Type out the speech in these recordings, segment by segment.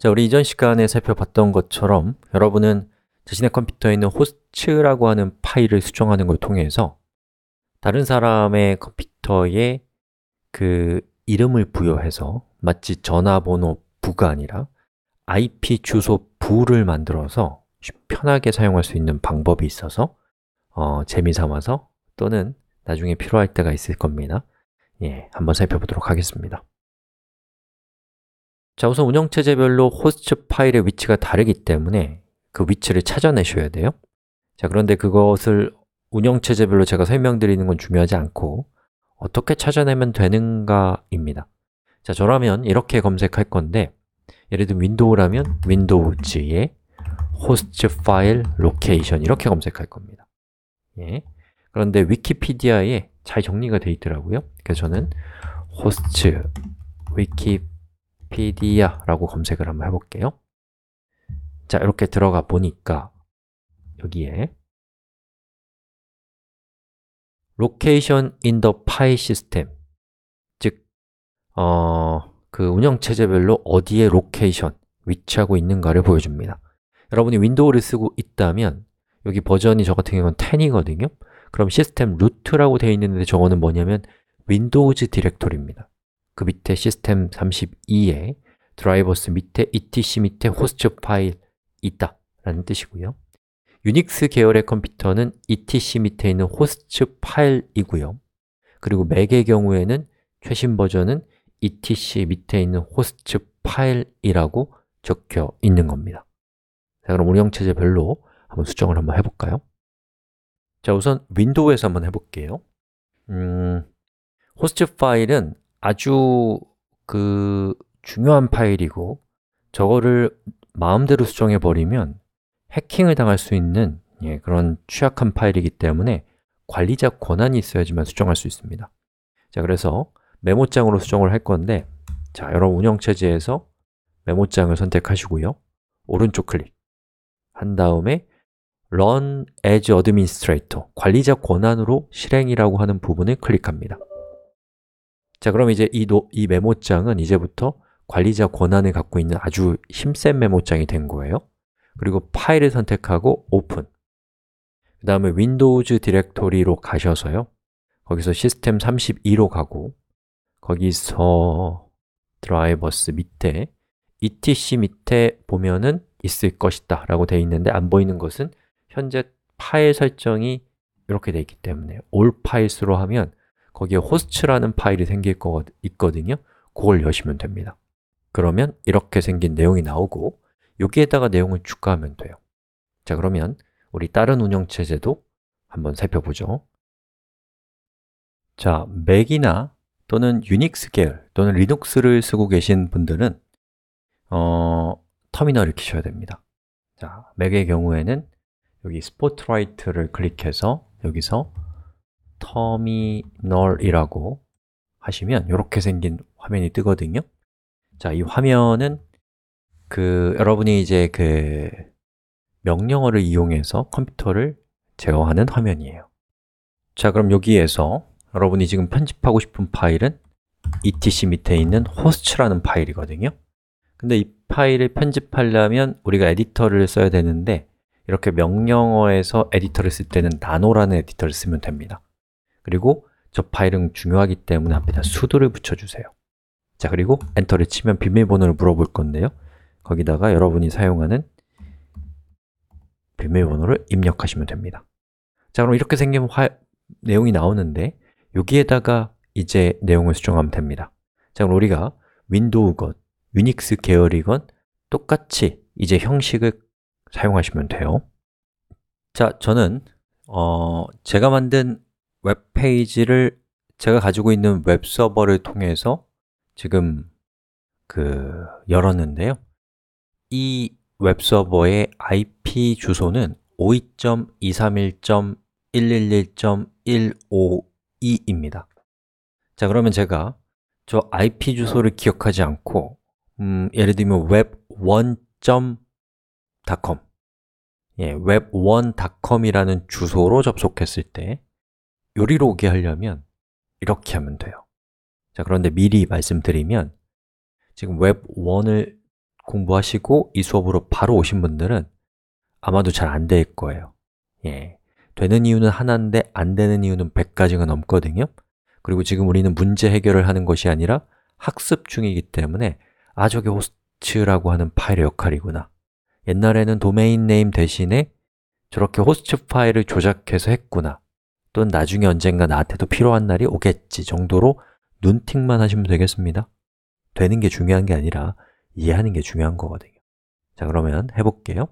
자, 우리 이전 시간에 살펴봤던 것처럼 여러분은 자신의 컴퓨터에 있는 호스트라고 하는 파일을 수정하는 걸 통해서 다른 사람의 컴퓨터에 그 이름을 부여해서 마치 전화번호 부가 아니라 IP 주소 부를 만들어서 편하게 사용할 수 있는 방법이 있어서 어, 재미삼아서 또는 나중에 필요할 때가 있을 겁니다. 예, 한번 살펴보도록 하겠습니다. 자, 우선 운영체제별로 호스트 파일의 위치가 다르기 때문에 그 위치를 찾아내셔야 돼요. 자, 그런데 그것을 운영체제별로 제가 설명드리는 건 중요하지 않고 어떻게 찾아내면 되는가입니다. 자, 저라면 이렇게 검색할 건데 예를 들면 윈도우라면 윈도우즈의 호스트 파일 로케이션 이렇게 검색할 겁니다. 예. 그런데 위키피디아에 잘 정리가 되어 있더라고요. 그래서 저는 호스트 위키 피디아 p 키피디아라고 검색을 한번 해볼게요. 자, 이렇게 들어가 보니까 여기에 로케이션 인더 파이 시스템 즉, 어, 그 운영체제별로 어디에 로케이션, 위치하고 있는가를 보여줍니다 여러분이 윈도우를 쓰고 있다면 여기 버전이 저 같은 경우는 10이거든요 그럼 시스템 루트라고 되어 있는데 저거는 뭐냐면 윈도우즈 디렉토리입니다 그 밑에 시스템 32에 드라이버스 밑에 etc 밑에 호스트 파일 있다 라는 뜻이고요 유닉스 계열의 컴퓨터는 etc 밑에 있는 호스트 파일이고요 그리고 맥의 경우에는 최신 버전은 etc 밑에 있는 호스트 파일이라고 적혀 있는 겁니다 자, 그럼 운영체제별로 한번 수정을 한번 해볼까요? 자, 우선 윈도우에서 한번 해볼게요 음, 호스트 파일은 아주 그 중요한 파일이고 저거를 마음대로 수정해 버리면 해킹을 당할 수 있는 예, 그런 취약한 파일이기 때문에 관리자 권한이 있어야지만 수정할 수 있습니다 자, 그래서 메모장으로 수정을 할 건데 자, 여러분 운영체제에서 메모장을 선택하시고요 오른쪽 클릭 한 다음에 Run as Administrator 관리자 권한으로 실행이라고 하는 부분을 클릭합니다 자, 그럼 이제 이, 노, 이 메모장은 이제부터 관리자 권한을 갖고 있는 아주 힘센 메모장이 된 거예요 그리고 파일을 선택하고 오픈 그 다음에 윈도우즈 디렉토리로 가셔서요 거기서 시스템 32로 가고 거기서 드라이버스 밑에 etc 밑에 보면은 있을 것이다 라고 되어 있는데 안 보이는 것은 현재 파일 설정이 이렇게 되어 있기 때문에 올 파일 수로 하면 거기에 host라는 파일이 생길 거 있거든요 그걸 여시면 됩니다 그러면 이렇게 생긴 내용이 나오고 여기에다가 내용을 추가하면 돼요 자 그러면 우리 다른 운영체제도 한번 살펴보죠 자, 맥이나 또는 유닉스 계열 또는 리눅스를 쓰고 계신 분들은 어, 터미널을 키셔야 됩니다 자, 맥의 경우에는 여기 스포트라이트를 클릭해서 여기서 터미널이라고 하시면 이렇게 생긴 화면이 뜨거든요. 자, 이 화면은 그 여러분이 이제 그 명령어를 이용해서 컴퓨터를 제어하는 화면이에요. 자, 그럼 여기에서 여러분이 지금 편집하고 싶은 파일은 etc 밑에 있는 host라는 파일이거든요. 근데 이 파일을 편집하려면 우리가 에디터를 써야 되는데 이렇게 명령어에서 에디터를 쓸 때는 나노라는 에디터를 쓰면 됩니다. 그리고 저 파일은 중요하기 때문에 앞에다 수도를 붙여주세요 자, 그리고 엔터를 치면 비밀번호를 물어볼 건데요 거기다가 여러분이 사용하는 비밀번호를 입력하시면 됩니다 자, 그럼 이렇게 생긴 화... 내용이 나오는데 여기에다가 이제 내용을 수정하면 됩니다 자, 그럼 우리가 윈도우건, 유닉스 계열이건 똑같이 이제 형식을 사용하시면 돼요 자, 저는 어, 제가 만든 웹페이지를 제가 가지고 있는 웹서버를 통해서 지금 그 열었는데요. 이 웹서버의 IP 주소는 52.231.111.152입니다. 자, 그러면 제가 저 IP 주소를 기억하지 않고 음, 예를 들면 web1.com 예, web1.com이라는 주소로 접속했을 때 요리로 오게 하려면 이렇게 하면 돼요 자 그런데 미리 말씀드리면 지금 웹1을 공부하시고 이 수업으로 바로 오신 분들은 아마도 잘 안 될 거예요 예, 되는 이유는 하나인데 안 되는 이유는 100가지가 넘거든요 그리고 지금 우리는 문제 해결을 하는 것이 아니라 학습 중이기 때문에 아, 저게 호스트라고 하는 파일의 역할이구나 옛날에는 도메인 네임 대신에 저렇게 호스트 파일을 조작해서 했구나 또는 나중에 언젠가 나한테도 필요한 날이 오겠지 정도로 눈팅만 하시면 되겠습니다. 되는 게 중요한 게 아니라 이해하는 게 중요한 거거든요. 자, 그러면 해볼게요.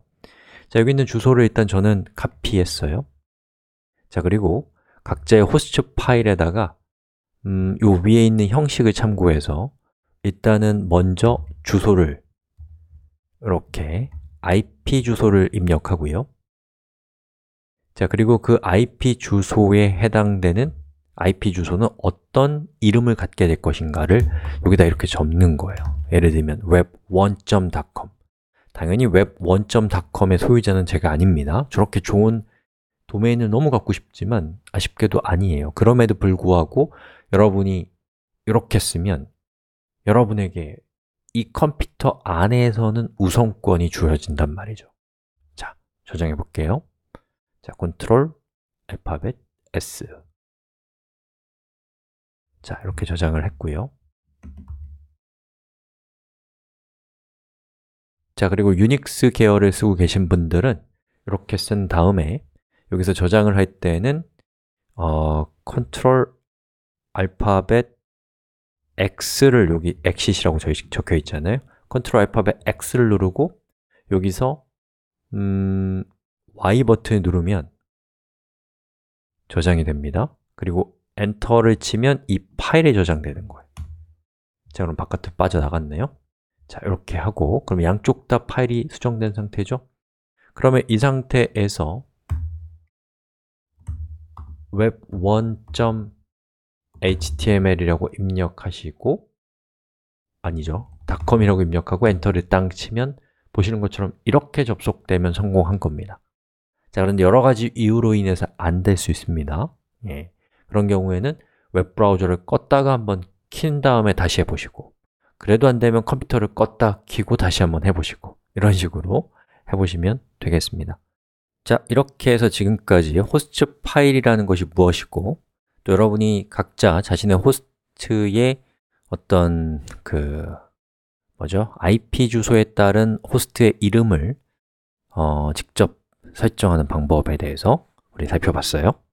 자, 여기 있는 주소를 일단 저는 카피했어요. 자, 그리고 각자의 호스트 파일에다가 음, 요 위에 있는 형식을 참고해서 일단은 먼저 주소를 이렇게 IP 주소를 입력하고요. 자, 그리고 그 IP 주소에 해당되는 IP 주소는 어떤 이름을 갖게 될 것인가를 여기다 이렇게 접는 거예요 예를 들면 web1.com 당연히 web1.com의 소유자는 제가 아닙니다 저렇게 좋은 도메인을 너무 갖고 싶지만 아쉽게도 아니에요 그럼에도 불구하고 여러분이 이렇게 쓰면 여러분에게 이 컴퓨터 안에서는 우선권이 주어진단 말이죠 자, 저장해 볼게요 자, 컨트롤 알파벳 S 자, 이렇게 저장을 했고요 자, 그리고 유닉스 계열을 쓰고 계신 분들은 이렇게 쓴 다음에 여기서 저장을 할 때는 어, 컨트롤 알파벳 X를 여기 엑시이라고 적혀 있잖아요 컨트롤 알파벳 X를 누르고 여기서 음, Y 버튼을 누르면 저장이 됩니다 그리고 엔터를 치면 이 파일에 저장되는 거예요 자, 그럼 바깥에 빠져나갔네요 자, 이렇게 하고 그럼 양쪽 다 파일이 수정된 상태죠? 그러면 이 상태에서 web1.html이라고 입력하시고 아니죠, 닷컴이라고 입력하고 엔터를 땅 치면 보시는 것처럼 이렇게 접속되면 성공한 겁니다 자, 그런데 여러 가지 이유로 인해서 안 될 수 있습니다. 예. 그런 경우에는 웹브라우저를 껐다가 한번 킨 다음에 다시 해보시고 그래도 안 되면 컴퓨터를 껐다 키고 다시 한번 해보시고 이런 식으로 해보시면 되겠습니다. 자, 이렇게 해서 지금까지 호스트 파일이라는 것이 무엇이고 또 여러분이 각자 자신의 호스트의 어떤 그 뭐죠? IP 주소에 따른 호스트의 이름을 어, 직접 설정하는 방법에 대해서 우리 살펴봤어요.